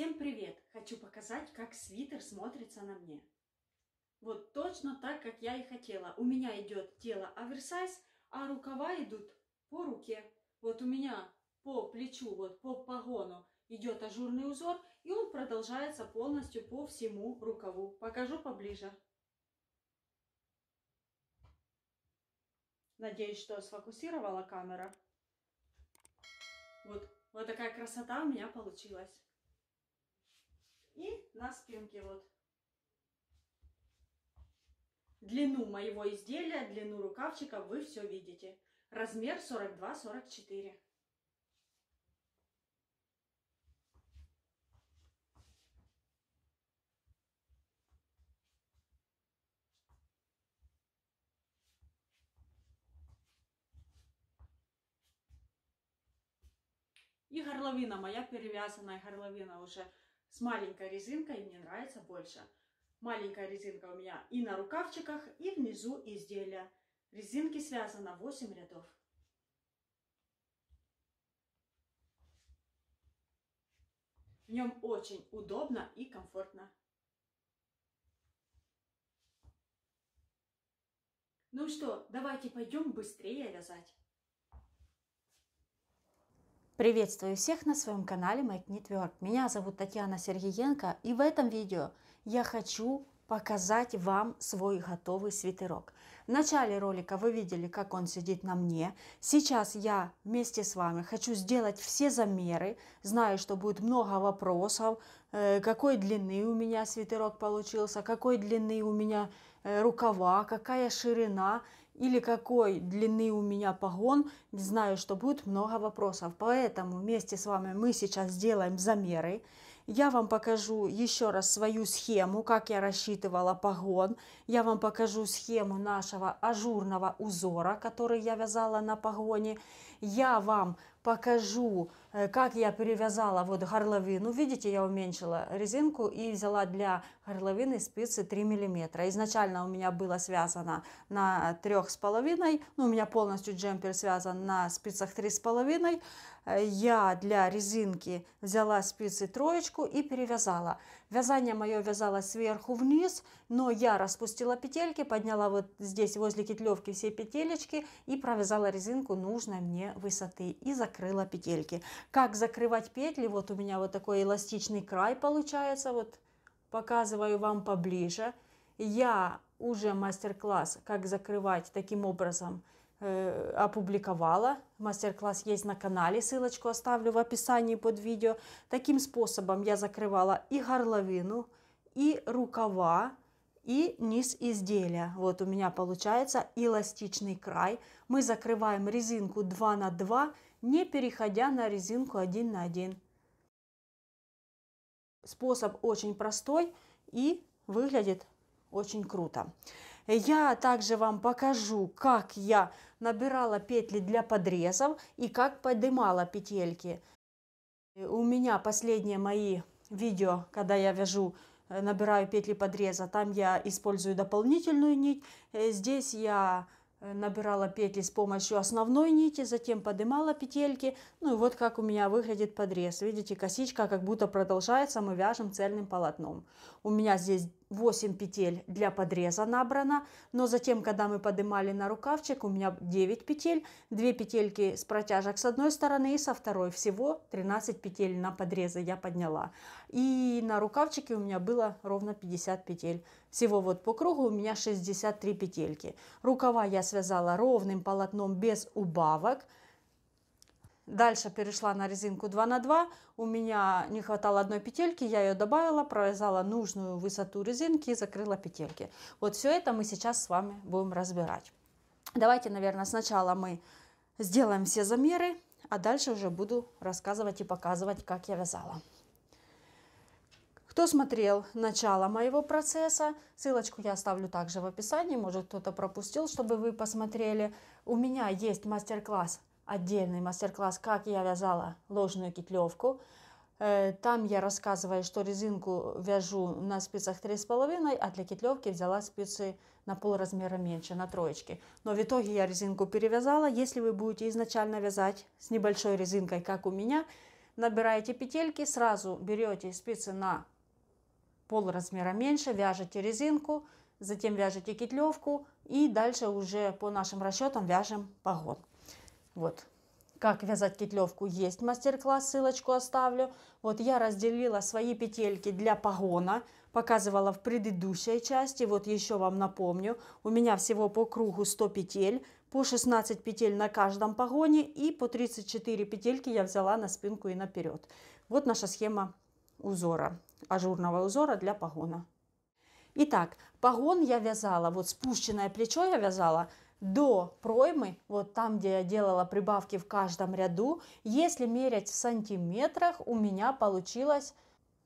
Всем привет! Хочу показать, как свитер смотрится на мне. Вот точно так, как я и хотела. У меня идет тело оверсайз, а рукава идут по руке. Вот у меня по плечу, вот по погону идет ажурный узор, и он продолжается полностью по всему рукаву. Покажу поближе. Надеюсь, что сфокусировала камера. Вот, вот такая красота у меня получилась. И на спинке вот. Длину моего изделия, длину рукавчика вы все видите. Размер 42-44. И горловина моя перевязанная, горловина уже с маленькой резинкой мне нравится больше. Маленькая резинка у меня и на рукавчиках, и внизу изделия. Резинки связано 8 рядов. В нем очень удобно и комфортно. Ну что, давайте пойдем быстрее вязать. Приветствую всех на своем канале Make Network. Меня зовут Татьяна Сергеенко и в этом видео я хочу показать вам свой готовый свитерок. В начале ролика вы видели, как он сидит на мне. Сейчас я вместе с вами хочу сделать все замеры. Знаю, что будет много вопросов, э, какой длины у меня свитерок получился, какой длины у меня э, рукава, какая ширина или какой длины у меня погон, не знаю, что будет много вопросов. Поэтому вместе с вами мы сейчас сделаем замеры. Я вам покажу еще раз свою схему, как я рассчитывала погон. Я вам покажу схему нашего ажурного узора, который я вязала на погоне. Я вам покажу, э, как я перевязала вот горловину. Видите, я уменьшила резинку и взяла для горловины спицы 3 мм. Изначально у меня было связано на 3,5, ну, у меня полностью джемпер связан на спицах 3,5. Э, я для резинки взяла спицы троечку и перевязала. Вязание мое вязалось сверху вниз, но я распустила петельки, подняла вот здесь возле китлевки все петелечки и провязала резинку нужной мне высоты и закрыла петельки. Как закрывать петли? Вот у меня вот такой эластичный край получается, вот показываю вам поближе. Я уже мастер-класс, как закрывать таким образом опубликовала. Мастер-класс есть на канале, ссылочку оставлю в описании под видео. Таким способом я закрывала и горловину, и рукава, и низ изделия. Вот у меня получается эластичный край. Мы закрываем резинку 2 на 2, не переходя на резинку 1 на 1. Способ очень простой и выглядит очень круто. Я также вам покажу, как я набирала петли для подрезов и как поднимала петельки. У меня последние мои видео, когда я вяжу, э, набираю петли подреза, там я использую дополнительную нить. Э, здесь я э, набирала петли с помощью основной нити, затем поднимала петельки. Ну и вот как у меня выглядит подрез. Видите, косичка как будто продолжается, мы вяжем цельным полотном. У меня здесь 8 петель для подреза набрано, но затем, когда мы поднимали на рукавчик, у меня 9 петель, 2 петельки с протяжек с одной стороны и со второй, всего 13 петель на подрезы я подняла. И на рукавчике у меня было ровно 50 петель. Всего вот по кругу у меня 63 петельки. Рукава я связала ровным полотном без убавок, Дальше перешла на резинку 2 на 2. У меня не хватало одной петельки, я ее добавила, провязала нужную высоту резинки и закрыла петельки. Вот все это мы сейчас с вами будем разбирать. Давайте, наверное, сначала мы сделаем все замеры, а дальше уже буду рассказывать и показывать, как я вязала. Кто смотрел начало моего процесса, ссылочку я оставлю также в описании, может кто-то пропустил, чтобы вы посмотрели. У меня есть мастер-класс отдельный мастер-класс, как я вязала ложную петлевку. Э, там я рассказываю, что резинку вяжу на спицах 3,5, а для кетлевки взяла спицы на пол размера меньше, на троечки. Но в итоге я резинку перевязала. Если вы будете изначально вязать с небольшой резинкой, как у меня, набираете петельки, сразу берете спицы на пол размера меньше, вяжете резинку, затем вяжете кетлевку и дальше уже по нашим расчетам вяжем погон. Вот. Как вязать петлевку есть мастер-класс, ссылочку оставлю. Вот я разделила свои петельки для погона, показывала в предыдущей части, вот еще вам напомню. У меня всего по кругу 100 петель, по 16 петель на каждом погоне и по 34 петельки я взяла на спинку и наперед. Вот наша схема узора, ажурного узора для погона. Итак, погон я вязала, вот спущенное плечо я вязала до проймы, вот там, где я делала прибавки в каждом ряду, если мерять в сантиметрах, у меня получилось,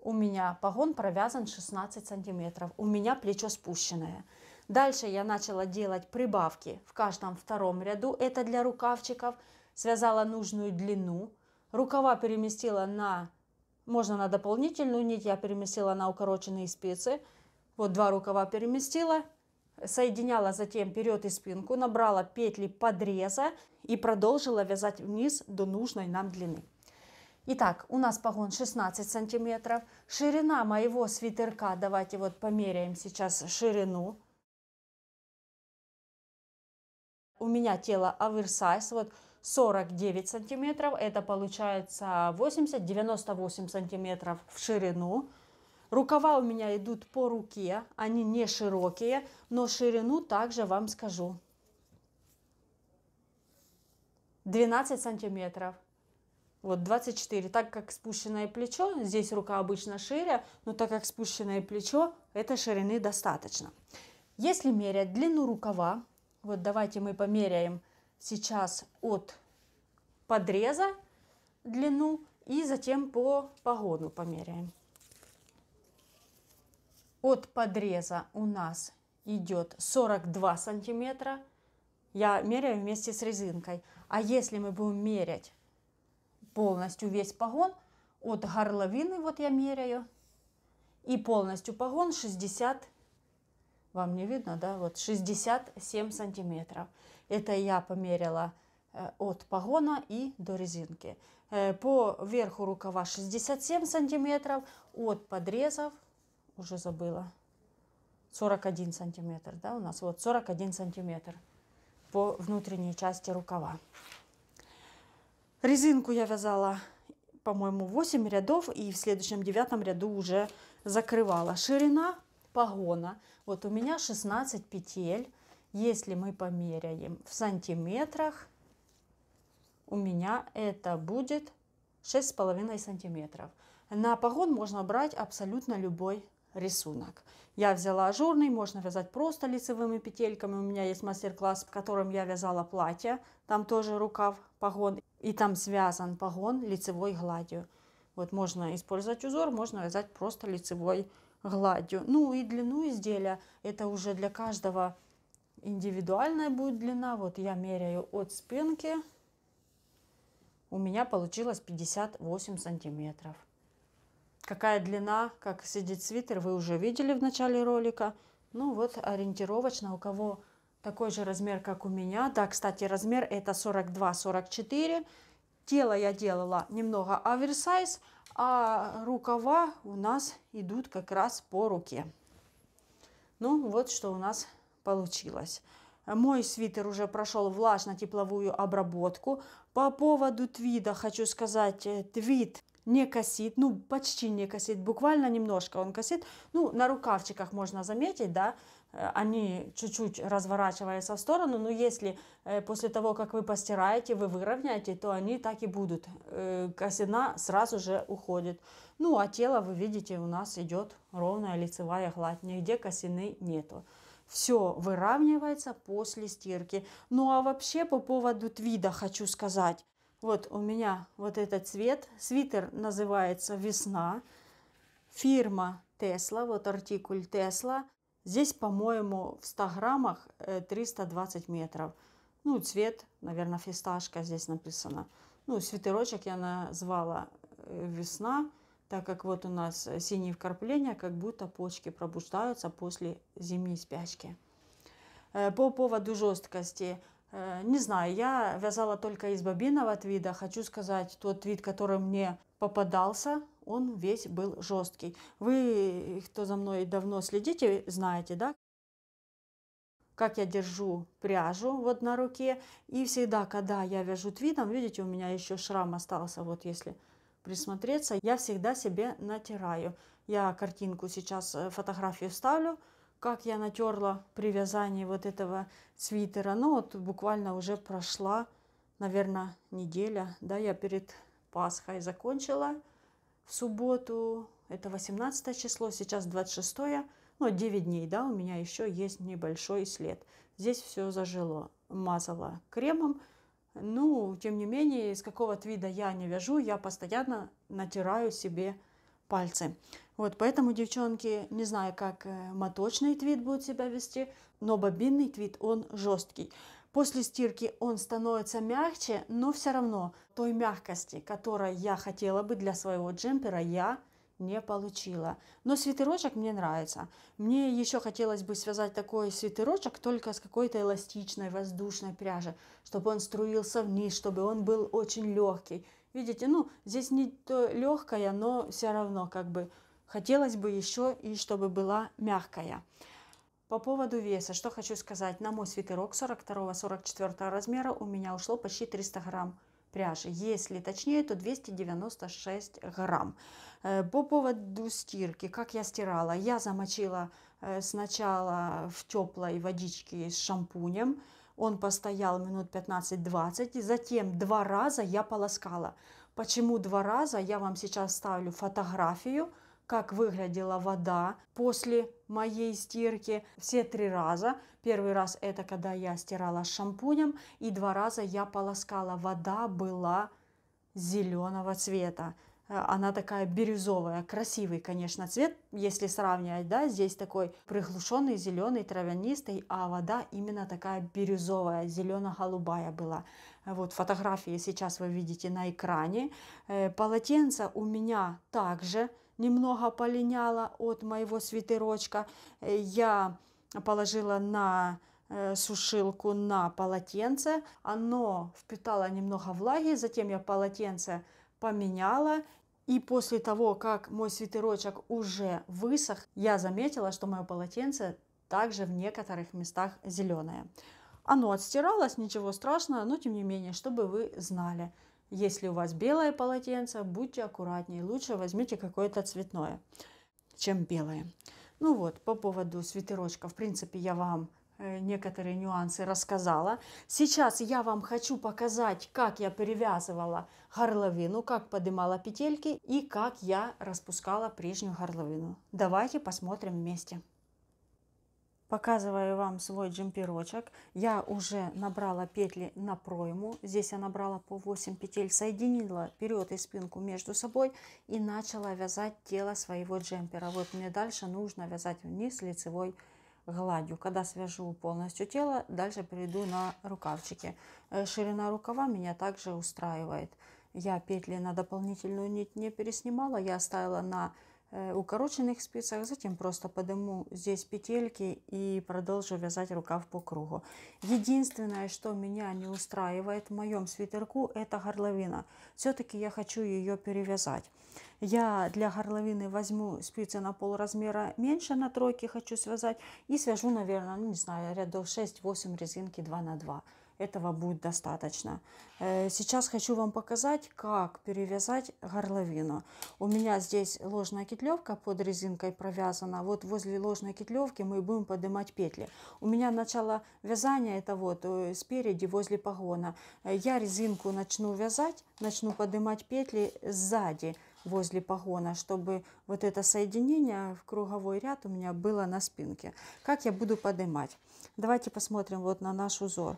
у меня погон провязан 16 сантиметров, у меня плечо спущенное. Дальше я начала делать прибавки в каждом втором ряду, это для рукавчиков, связала нужную длину, рукава переместила на, можно на дополнительную нить, я переместила на укороченные спицы, вот два рукава переместила Соединяла затем вперед и спинку, набрала петли подреза и продолжила вязать вниз до нужной нам длины. Итак, у нас погон 16 сантиметров. Ширина моего свитерка, давайте вот померяем сейчас ширину. У меня тело оверсайз, вот 49 сантиметров, это получается 80-98 сантиметров в ширину. Рукава у меня идут по руке, они не широкие, но ширину также вам скажу. 12 сантиметров. Вот 24. Так как спущенное плечо, здесь рука обычно шире, но так как спущенное плечо, этой ширины достаточно. Если мерять длину рукава, вот давайте мы померяем сейчас от подреза длину и затем по погону померяем. От подреза у нас идет 42 сантиметра. Я меряю вместе с резинкой. А если мы будем мерять полностью весь погон, от горловины вот я меряю, и полностью погон 60, вам не видно, да, вот 67 сантиметров. Это я померила э, от погона и до резинки. Э, по верху рукава 67 сантиметров, от подрезов уже забыла. 41 сантиметр, да, у нас вот 41 сантиметр по внутренней части рукава. Резинку я вязала, по-моему, 8 рядов, и в следующем девятом ряду уже закрывала. Ширина погона, вот у меня 16 петель, если мы померяем в сантиметрах, у меня это будет 6,5 сантиметров. На погон можно брать абсолютно любой рисунок. Я взяла ажурный, можно вязать просто лицевыми петельками. У меня есть мастер-класс, в котором я вязала платье. Там тоже рукав, погон. И там связан погон лицевой гладью. Вот можно использовать узор, можно вязать просто лицевой гладью. Ну и длину изделия. Это уже для каждого индивидуальная будет длина. Вот я меряю от спинки. У меня получилось 58 сантиметров. Какая длина, как сидит свитер, вы уже видели в начале ролика. Ну вот ориентировочно, у кого такой же размер, как у меня. Да, кстати, размер это 42-44. Тело я делала немного оверсайз, а рукава у нас идут как раз по руке. Ну вот что у нас получилось. Мой свитер уже прошел влажно-тепловую обработку. По поводу твида хочу сказать, э, твид не косит, ну почти не косит, буквально немножко он косит. Ну на рукавчиках можно заметить, да, э, они чуть-чуть разворачиваются в сторону, но если э, после того, как вы постираете, вы выровняете, то они так и будут. Э, косина сразу же уходит. Ну а тело, вы видите, у нас идет ровная лицевая гладь, нигде косины нету все выравнивается после стирки. Ну а вообще по поводу твида хочу сказать. Вот у меня вот этот цвет. Свитер называется «Весна». Фирма Тесла, вот артикуль Тесла. Здесь, по-моему, в 100 граммах 320 э, метров. Ну, цвет, наверное, фисташка здесь написано. Ну, свитерочек я назвала э, «Весна», так как вот у нас синие вкрапления, как будто почки пробуждаются после зимней спячки. Э, по поводу жесткости. Э, не знаю, я вязала только из бобинного твида. Хочу сказать, тот вид, который мне попадался, он весь был жесткий. Вы, кто за мной давно следите, знаете, да? Как я держу пряжу вот на руке. И всегда, когда я вяжу твидом, видите, у меня еще шрам остался, вот если присмотреться, я всегда себе натираю. Я картинку сейчас, э, фотографию вставлю как я натерла при вязании вот этого свитера. Ну вот буквально уже прошла, наверное, неделя. Да, я перед Пасхой закончила в субботу. Это 18 число, сейчас 26. -е. Ну, 9 дней, да, у меня еще есть небольшой след. Здесь все зажило. Мазала кремом. Ну, тем не менее, из какого-то вида я не вяжу, я постоянно натираю себе пальцы. Вот, поэтому, девчонки, не знаю, как э, моточный твит будет себя вести, но бобинный твит, он жесткий. После стирки он становится мягче, но все равно той мягкости, которой я хотела бы для своего джемпера, я не получила. Но свитерочек мне нравится. Мне еще хотелось бы связать такой свитерочек только с какой-то эластичной воздушной пряжи, чтобы он струился вниз, чтобы он был очень легкий. Видите, ну здесь не то легкая, но все равно как бы Хотелось бы еще и чтобы была мягкая. По поводу веса, что хочу сказать. На мой свитерок 42-44 размера у меня ушло почти 300 грамм пряжи. Если точнее, то 296 грамм. Э, по поводу стирки, как я стирала. Я замочила э, сначала в теплой водичке с шампунем. Он постоял минут 15-20. Затем два раза я полоскала. Почему два раза? Я вам сейчас ставлю фотографию – как выглядела вода после моей стирки все три раза. Первый раз это когда я стирала с шампунем, и два раза я полоскала. Вода была зеленого цвета. Э, она такая бирюзовая, красивый, конечно, цвет, если сравнивать, да, здесь такой приглушенный, зеленый, травянистый, а вода именно такая бирюзовая, зелено-голубая была. Вот фотографии сейчас вы видите на экране. Э, Полотенце у меня также немного полиняла от моего свитерочка. Э, я положила на э, сушилку на полотенце. Оно впитало немного влаги, затем я полотенце поменяла. И после того, как мой свитерочек уже высох, я заметила, что мое полотенце также в некоторых местах зеленое. Оно отстиралось, ничего страшного, но тем не менее, чтобы вы знали, если у вас белое полотенце, будьте аккуратнее, лучше возьмите какое-то цветное, чем белое. Ну вот, по поводу свитерочка, в принципе, я вам э, некоторые нюансы рассказала. Сейчас я вам хочу показать, как я перевязывала горловину, как поднимала петельки и как я распускала прежнюю горловину. Давайте посмотрим вместе. Показываю вам свой джемперочек. Я уже набрала петли на пройму. Здесь я набрала по 8 петель, соединила вперед и спинку между собой и начала вязать тело своего джемпера. Вот мне дальше нужно вязать вниз лицевой гладью. Когда свяжу полностью тело, дальше перейду на рукавчики. Э, ширина рукава меня также устраивает. Я петли на дополнительную нить не переснимала, я оставила на Э, укороченных спицах, затем просто подниму здесь петельки и продолжу вязать рукав по кругу. Единственное, что меня не устраивает в моем свитерку, это горловина. Все-таки я хочу ее перевязать. Я для горловины возьму спицы на пол размера меньше, на тройке хочу связать, и свяжу, наверное, ну, не знаю, рядов 6-8 резинки 2 на 2 этого будет достаточно. Э, сейчас хочу вам показать, как перевязать горловину. У меня здесь ложная петлевка под резинкой провязана. Вот возле ложной петлевки мы будем поднимать петли. У меня начало вязания это вот э, спереди, возле погона. Э, я резинку начну вязать, начну поднимать петли сзади возле погона, чтобы вот это соединение в круговой ряд у меня было на спинке. Как я буду поднимать? Давайте посмотрим вот на наш узор.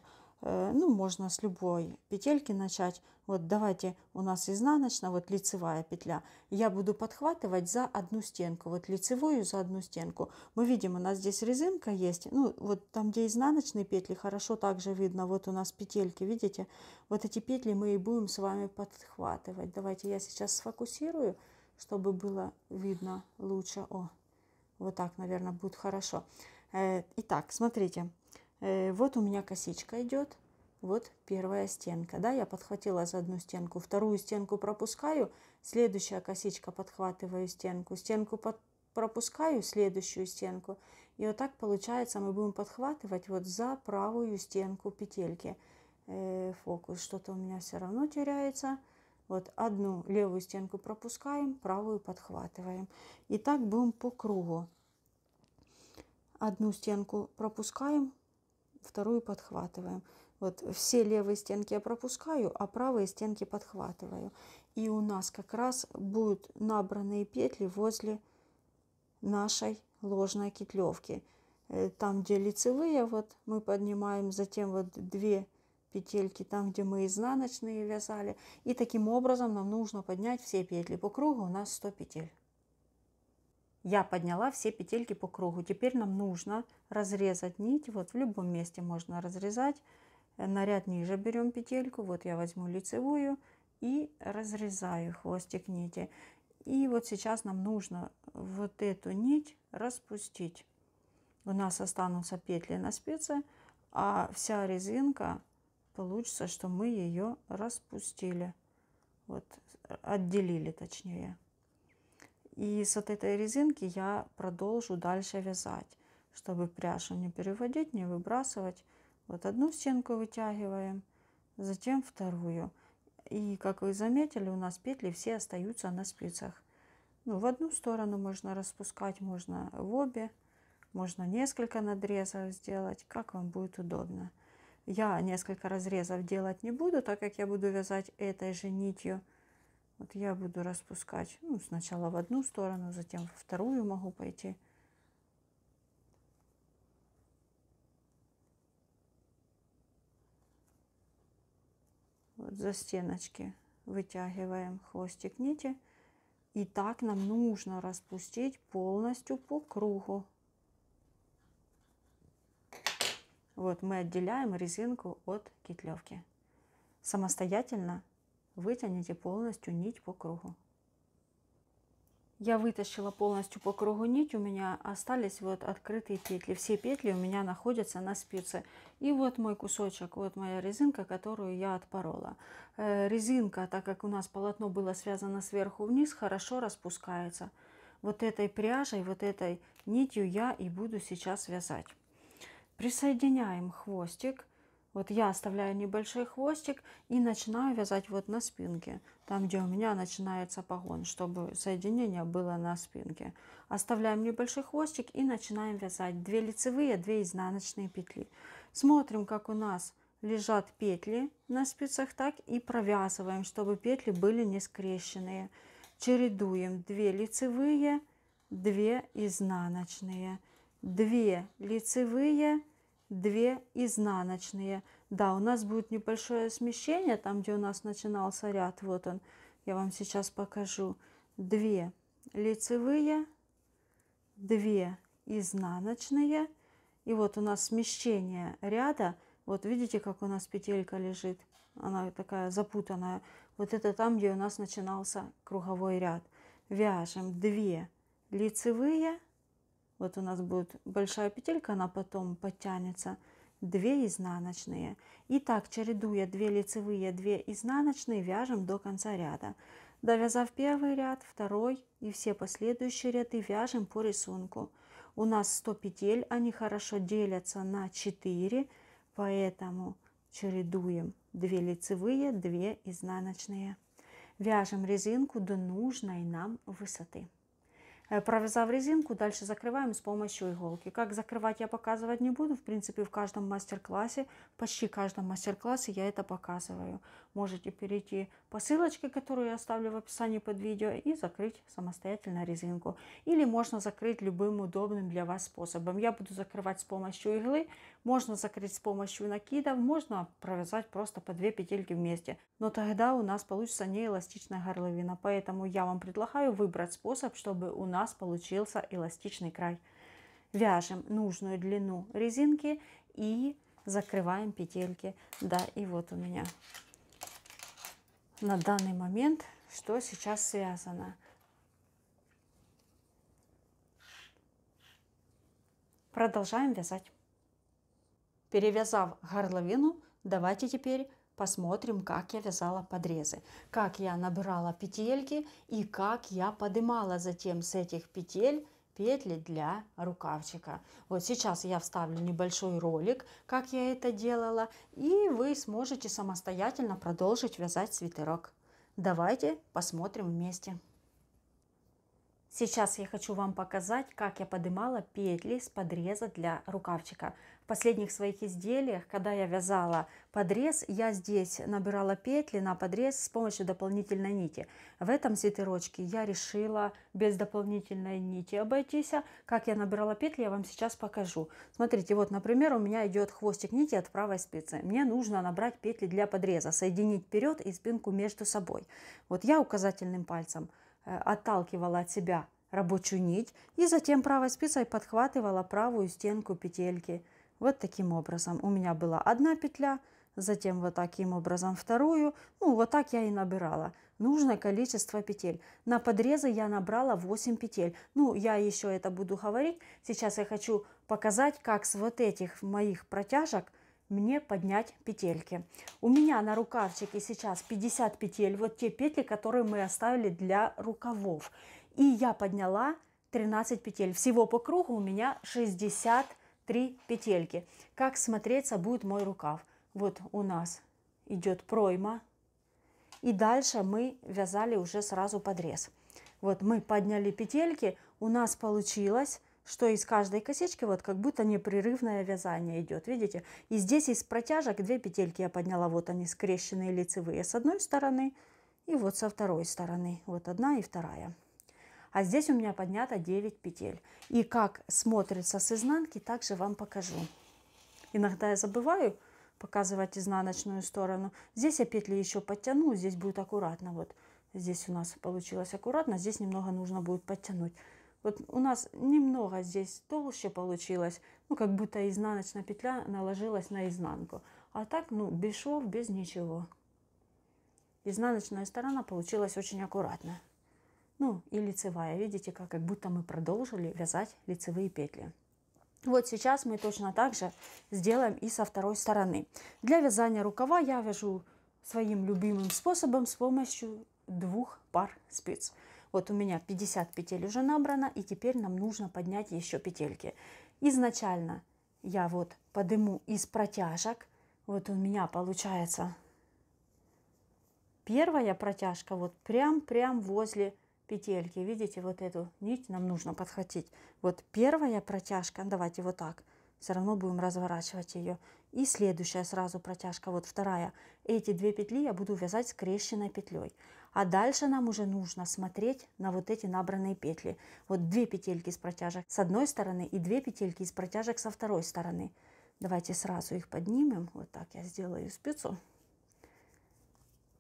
Э, ну, можно с любой петельки начать. Вот давайте у нас изнаночная, вот лицевая петля. Я буду подхватывать за одну стенку, вот лицевую за одну стенку. Мы видим, у нас здесь резинка есть. Ну, вот там, где изнаночные петли, хорошо также видно. Вот у нас петельки, видите? Вот эти петли мы и будем с вами подхватывать. Давайте я сейчас сфокусирую, чтобы было видно лучше. О, вот так, наверное, будет хорошо. Э, итак, смотрите. Э, вот у меня косичка идет, вот первая стенка, да, я подхватила за одну стенку, вторую стенку пропускаю, следующая косичка подхватываю стенку, стенку под, пропускаю, следующую стенку. И вот так получается мы будем подхватывать вот за правую стенку петельки. Э, фокус, что-то у меня все равно теряется. Вот одну левую стенку пропускаем, правую подхватываем. И так будем по кругу. Одну стенку пропускаем, вторую подхватываем. Вот все левые стенки я пропускаю, а правые стенки подхватываю. И у нас как раз будут набранные петли возле нашей ложной кетлевки. Э, там, где лицевые, вот мы поднимаем, затем вот две петельки там, где мы изнаночные вязали. И таким образом нам нужно поднять все петли. По кругу у нас 100 петель. Я подняла все петельки по кругу. Теперь нам нужно разрезать нить. Вот в любом месте можно разрезать. Э, на ряд ниже берем петельку. Вот я возьму лицевую и разрезаю хвостик нити. И вот сейчас нам нужно вот эту нить распустить. У нас останутся петли на спице, а вся резинка получится, что мы ее распустили. Вот э, отделили точнее. И с вот этой резинки я продолжу дальше вязать, чтобы пряжу не переводить, не выбрасывать. Вот одну стенку вытягиваем, затем вторую. И как вы заметили, у нас петли все остаются на спицах. Ну, в одну сторону можно распускать, можно в обе, можно несколько надрезов сделать, как вам будет удобно. Я несколько разрезов делать не буду, так как я буду вязать этой же нитью. Вот я буду распускать, ну, сначала в одну сторону, затем во вторую могу пойти. Вот за стеночки вытягиваем хвостик нити. И так нам нужно распустить полностью по кругу. Вот мы отделяем резинку от китлевки. Самостоятельно вытяните полностью нить по кругу. Я вытащила полностью по кругу нить, у меня остались вот открытые петли. Все петли у меня находятся на спице. И вот мой кусочек, вот моя резинка, которую я отпорола. Резинка, так как у нас полотно было связано сверху вниз, хорошо распускается. Вот этой пряжей, вот этой нитью я и буду сейчас вязать. Присоединяем хвостик вот я оставляю небольшой хвостик и начинаю вязать вот на спинке, там, где у меня начинается погон, чтобы соединение было на спинке. Оставляем небольшой хвостик и начинаем вязать 2 лицевые, 2 изнаночные петли. Смотрим, как у нас лежат петли на спицах, так и провязываем, чтобы петли были не скрещенные. Чередуем 2 лицевые, 2 изнаночные, 2 лицевые, 2 2 изнаночные. Да, у нас будет небольшое смещение, там, где у нас начинался ряд, вот он, я вам сейчас покажу. 2 лицевые, 2 изнаночные. И вот у нас смещение ряда. Вот видите, как у нас петелька лежит. Она такая запутанная. Вот это там, где у нас начинался круговой ряд. Вяжем 2 лицевые, вот у нас будет большая петелька, она потом подтянется. 2 изнаночные. И так, чередуя 2 лицевые, 2 изнаночные, вяжем до конца ряда. Довязав первый ряд, второй и все последующие ряды вяжем по рисунку. У нас 100 петель, они хорошо делятся на 4, поэтому чередуем 2 лицевые, 2 изнаночные. Вяжем резинку до нужной нам высоты. Э, Провязав резинку, дальше закрываем с помощью иголки. Как закрывать я показывать не буду. В принципе, в каждом мастер-классе, почти каждом мастер-классе я это показываю. Можете перейти по ссылочке, которую я оставлю в описании под видео, и закрыть самостоятельно резинку. Или можно закрыть любым удобным для вас способом. Я буду закрывать с помощью иглы, можно закрыть с помощью накидов, можно провязать просто по две петельки вместе. Но тогда у нас получится не эластичная горловина. Поэтому я вам предлагаю выбрать способ, чтобы у нас нас получился эластичный край. Вяжем нужную длину резинки и закрываем петельки. Да, и вот у меня на данный момент, что сейчас связано. Продолжаем вязать. Перевязав горловину, давайте теперь посмотрим, как я вязала подрезы, как я набирала петельки и как я подымала затем с этих петель петли для рукавчика. Вот сейчас я вставлю небольшой ролик, как я это делала, и вы сможете самостоятельно продолжить вязать свитерок. Давайте посмотрим вместе. Сейчас я хочу вам показать, как я подымала петли с подреза для рукавчика в последних своих изделиях, когда я вязала подрез, я здесь набирала петли на подрез с помощью дополнительной нити. В этом свитерочке я решила без дополнительной нити обойтись. Как я набирала петли, я вам сейчас покажу. Смотрите, вот, например, у меня идет хвостик нити от правой спицы. Мне нужно набрать петли для подреза, соединить вперед и спинку между собой. Вот я указательным пальцем э, отталкивала от себя рабочую нить и затем правой спицей подхватывала правую стенку петельки вот таким образом. У меня была одна петля, затем вот таким образом вторую. Ну, вот так я и набирала. Нужное количество петель. На подрезы я набрала 8 петель. Ну, я еще это буду говорить. Сейчас я хочу показать, как с вот этих моих протяжек мне поднять петельки. У меня на рукавчике сейчас 50 петель. Вот те петли, которые мы оставили для рукавов. И я подняла 13 петель. Всего по кругу у меня 60 петель три петельки. Как смотреться будет мой рукав? Вот у нас идет пройма. И дальше мы вязали уже сразу подрез. Вот мы подняли петельки, у нас получилось что из каждой косички вот как будто непрерывное вязание идет, видите? И здесь из протяжек две петельки я подняла, вот они скрещенные лицевые с одной стороны и вот со второй стороны, вот одна и вторая. А здесь у меня поднято 9 петель. И как смотрится с изнанки, также вам покажу. Иногда я забываю показывать изнаночную сторону. Здесь я петли еще подтяну, здесь будет аккуратно. Вот здесь у нас получилось аккуратно, здесь немного нужно будет подтянуть. Вот у нас немного здесь толще получилось, ну как будто изнаночная петля наложилась на изнанку. А так, ну, без швов, без ничего. Изнаночная сторона получилась очень аккуратная ну и лицевая. Видите, как, как будто мы продолжили вязать лицевые петли. Вот сейчас мы точно так же сделаем и со второй стороны. Для вязания рукава я вяжу своим любимым способом с помощью двух пар спиц. Вот у меня 50 петель уже набрано, и теперь нам нужно поднять еще петельки. Изначально я вот подниму из протяжек. Вот у меня получается первая протяжка вот прям-прям возле петельки. Видите, вот эту нить нам нужно подхватить. Вот первая протяжка, давайте вот так, все равно будем разворачивать ее. И следующая сразу протяжка, вот вторая. Эти две петли я буду вязать скрещенной петлей. А дальше нам уже нужно смотреть на вот эти набранные петли. Вот две петельки с протяжек с одной стороны и две петельки из протяжек со второй стороны. Давайте сразу их поднимем. Вот так я сделаю спицу.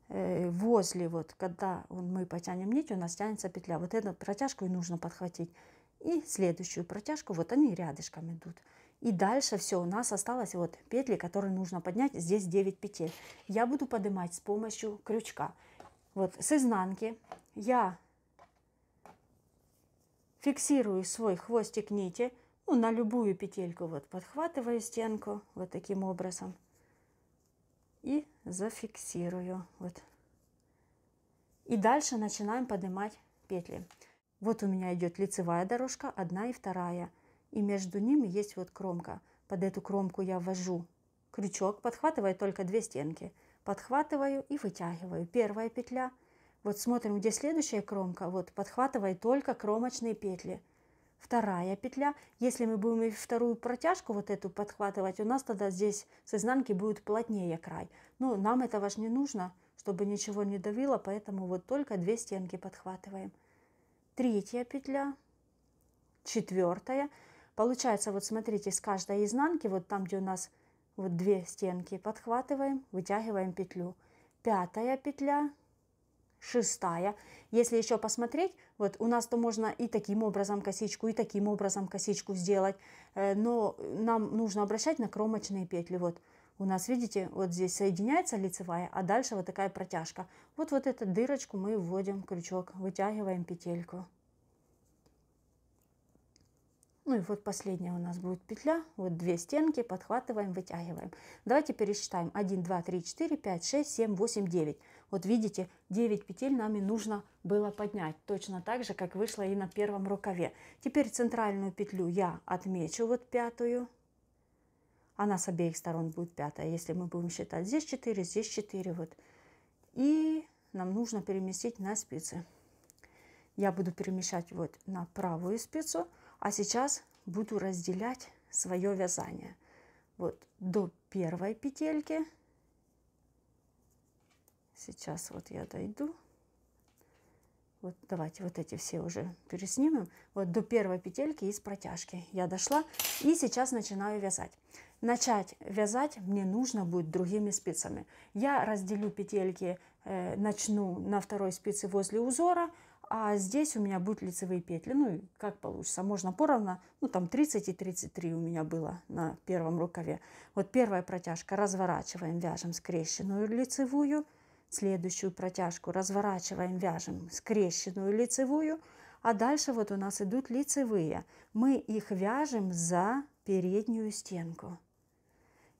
Э, возле, вот, когда мы потянем нить, у нас тянется петля. Вот эту протяжку и нужно подхватить. И следующую протяжку, вот они рядышком идут. И дальше все, у нас осталось вот петли, которые нужно поднять. Здесь 9 петель. Я буду поднимать с помощью крючка. Вот с изнанки я фиксирую свой хвостик нити ну, на любую петельку. Вот подхватываю стенку вот таким образом и зафиксирую. Вот. И дальше начинаем поднимать петли. Вот у меня идет лицевая дорожка, одна и вторая. И между ними есть вот кромка. Под эту кромку я ввожу крючок, подхватывая только две стенки. Подхватываю и вытягиваю. Первая петля. Вот смотрим, где следующая кромка. Вот подхватывая только кромочные петли вторая петля. Если мы будем вторую протяжку вот эту подхватывать, у нас тогда здесь с изнанки будет плотнее край. Но ну, нам этого же не нужно, чтобы ничего не давило, поэтому вот только две стенки подхватываем. Третья петля, четвертая. Получается, вот смотрите, с каждой изнанки, вот там, где у нас вот две стенки, подхватываем, вытягиваем петлю. Пятая петля, шестая. Если еще посмотреть, вот у нас то можно и таким образом косичку, и таким образом косичку сделать, э, но нам нужно обращать на кромочные петли. Вот у нас, видите, вот здесь соединяется лицевая, а дальше вот такая протяжка. Вот вот эту дырочку мы вводим крючок, вытягиваем петельку. Ну и вот последняя у нас будет петля. Вот две стенки подхватываем, вытягиваем. Давайте пересчитаем. 1, 2, 3, 4, 5, 6, 7, 8, 9. Вот видите, 9 петель нами нужно было поднять. Точно так же, как вышло и на первом рукаве. Теперь центральную петлю я отмечу, вот пятую. Она с обеих сторон будет пятая. Если мы будем считать здесь 4, здесь 4. Вот. И нам нужно переместить на спицы. Я буду перемещать вот на правую спицу. А сейчас буду разделять свое вязание. Вот до первой петельки. Сейчас вот я дойду. Вот давайте вот эти все уже переснимем. Вот до первой петельки из протяжки я дошла. И сейчас начинаю вязать. Начать вязать мне нужно будет другими спицами. Я разделю петельки, э, начну на второй спице возле узора, а здесь у меня будут лицевые петли. Ну, и как получится, можно поровно, ну, там 30 и 33 у меня было на первом рукаве. Вот первая протяжка, разворачиваем, вяжем скрещенную лицевую, следующую протяжку разворачиваем, вяжем скрещенную лицевую, а дальше вот у нас идут лицевые. Мы их вяжем за переднюю стенку.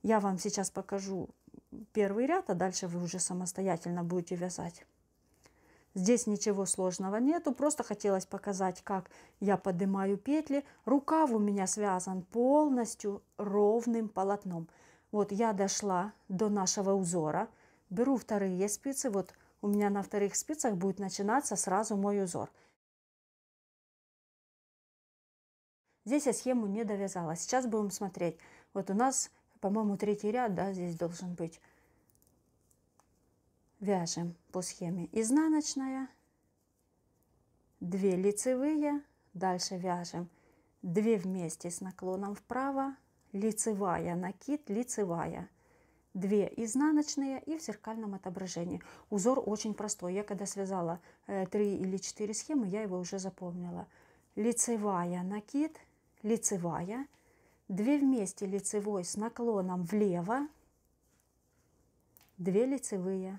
Я вам сейчас покажу первый ряд, а дальше вы уже самостоятельно будете вязать. Здесь ничего сложного нету, просто хотелось показать, как я поднимаю петли. Рукав у меня связан полностью ровным полотном. Вот я дошла до нашего узора, беру вторые спицы, вот у меня на вторых спицах будет начинаться сразу мой узор. Здесь я схему не довязала. Сейчас будем смотреть. Вот у нас, по-моему, третий ряд, да, здесь должен быть. Вяжем по схеме изнаночная, 2 лицевые, дальше вяжем 2 вместе с наклоном вправо, лицевая накид, лицевая, 2 изнаночные и в зеркальном отображении. Узор очень простой. Я когда связала 3 э, или 4 схемы, я его уже запомнила. Лицевая накид, лицевая, 2 вместе лицевой с наклоном влево, 2 лицевые,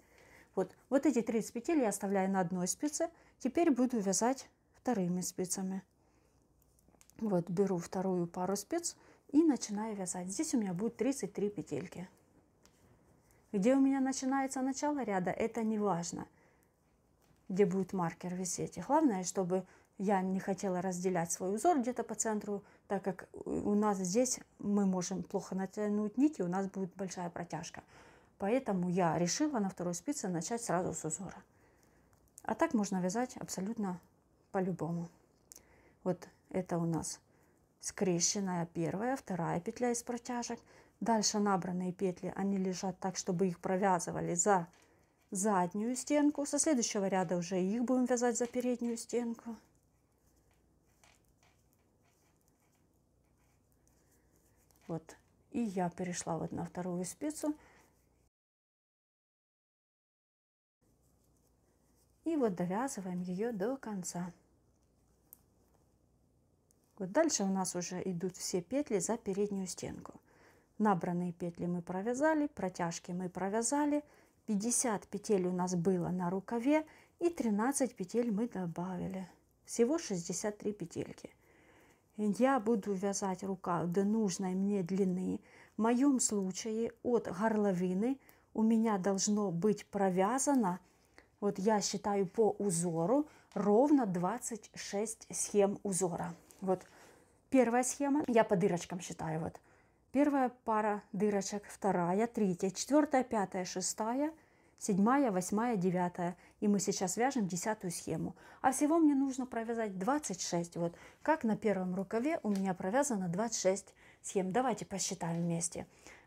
Вот, вот эти 30 петель я оставляю на одной спице. Теперь буду вязать вторыми спицами. Вот, беру вторую пару спиц и начинаю вязать. Здесь у меня будет 33 петельки. Где у меня начинается начало ряда, это не важно, где будет маркер висеть. И главное, чтобы я не хотела разделять свой узор где-то по центру, так как у нас здесь мы можем плохо натянуть нити, у нас будет большая протяжка. Поэтому я решила на второй спице начать сразу с узора. А так можно вязать абсолютно по-любому. Вот это у нас скрещенная первая, вторая петля из протяжек. Дальше набранные петли, они лежат так, чтобы их провязывали за заднюю стенку. Со следующего ряда уже их будем вязать за переднюю стенку. Вот. И я перешла вот на вторую спицу. И вот довязываем ее до конца. Вот дальше у нас уже идут все петли за переднюю стенку. Набранные петли мы провязали, протяжки мы провязали, 50 петель у нас было на рукаве и 13 петель мы добавили. Всего 63 петельки. Я буду вязать рукав до нужной мне длины. В моем случае от горловины у меня должно быть провязано вот я считаю по узору ровно 26 схем узора. Вот первая схема, я по дырочкам считаю. Вот первая пара дырочек, вторая, третья, четвертая, пятая, шестая, седьмая, восьмая, девятая. И мы сейчас вяжем десятую схему. А всего мне нужно провязать 26. Вот как на первом рукаве у меня провязано 26 схем. Давайте посчитаем вместе.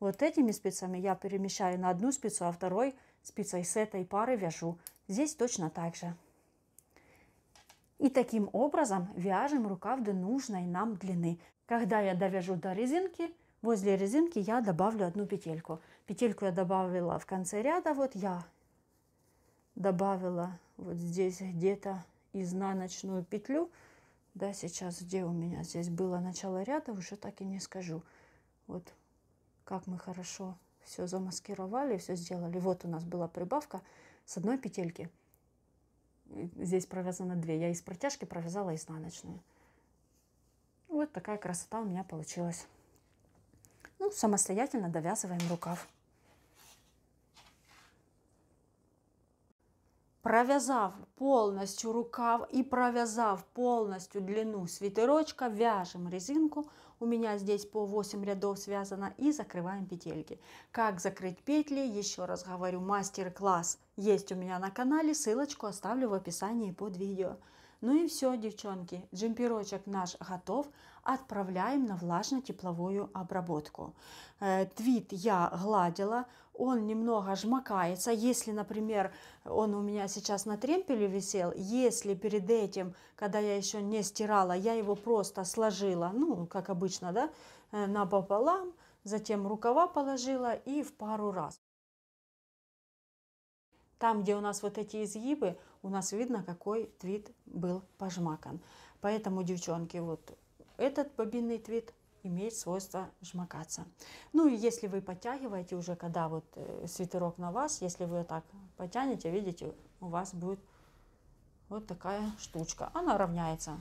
Вот этими спицами я перемещаю на одну спицу, а второй спицей с этой пары вяжу. Здесь точно так же. И таким образом вяжем рукав до нужной нам длины. Когда я довяжу до резинки, возле резинки я добавлю одну петельку. Петельку я добавила в конце ряда, вот я добавила вот здесь где-то изнаночную петлю. Да, сейчас где у меня здесь было начало ряда, уже так и не скажу. Вот как мы хорошо все замаскировали, все сделали. Вот у нас была прибавка с одной петельки. Здесь провязано две. Я из протяжки провязала изнаночную. Вот такая красота у меня получилась. Ну, самостоятельно довязываем рукав. Провязав полностью рукав и провязав полностью длину свитерочка, вяжем резинку у меня здесь по 8 рядов связано, и закрываем петельки. Как закрыть петли, еще раз говорю, мастер-класс есть у меня на канале, ссылочку оставлю в описании под видео. Ну и все, девчонки, джемперочек наш готов, отправляем на влажно-тепловую обработку. Э, твит я гладила, он немного жмакается. Если, например, он у меня сейчас на тремпеле висел, если перед этим, когда я еще не стирала, я его просто сложила, ну, как обычно, да, э, напополам, затем рукава положила и в пару раз. Там, где у нас вот эти изгибы, у нас видно, какой твит был пожмакан. Поэтому, девчонки, вот этот бобинный твит имеет свойство жмакаться. Ну и если вы подтягиваете уже, когда вот э, свитерок на вас, если вы так потянете, видите, у вас будет вот такая штучка. Она равняется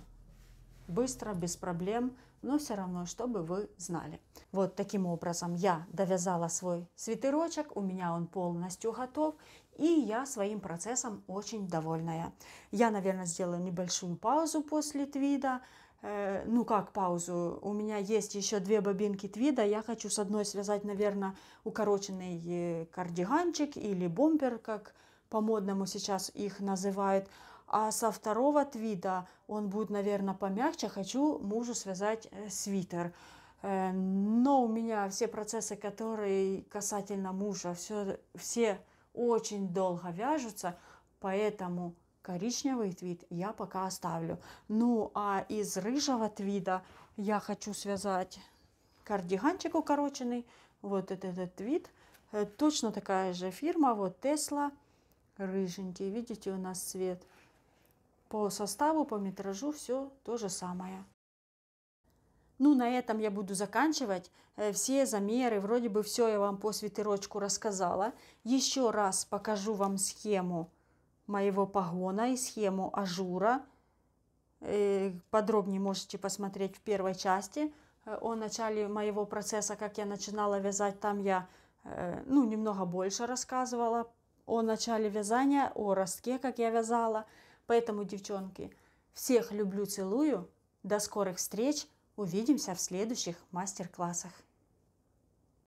быстро, без проблем, но все равно, чтобы вы знали. Вот таким образом я довязала свой свитерочек, у меня он полностью готов, и я своим процессом очень довольная. Я, наверное, сделаю небольшую паузу после твида, Э, ну как паузу, у меня есть еще две бобинки твида, я хочу с одной связать, наверное, укороченный э, кардиганчик или бомпер как по-модному сейчас их называют, а со второго твида он будет, наверное, помягче, хочу мужу связать э, свитер. Но у меня все процессы, которые касательно мужа, все, все очень долго вяжутся, поэтому коричневый твид я пока оставлю. Ну, а из рыжего твида я хочу связать кардиганчик укороченный. Вот этот, этот твид. Э, точно такая же фирма. Вот Тесла. Рыженький. Видите, у нас цвет. По составу, по метражу все то же самое. Ну, на этом я буду заканчивать. Э, все замеры, вроде бы все я вам по свитерочку рассказала. Еще раз покажу вам схему моего погона и схему ажура. Э, подробнее можете посмотреть в первой части э, о начале моего процесса, как я начинала вязать. Там я э, ну, немного больше рассказывала о начале вязания, о ростке, как я вязала. Поэтому, девчонки, всех люблю, целую. До скорых встреч. Увидимся в следующих мастер-классах.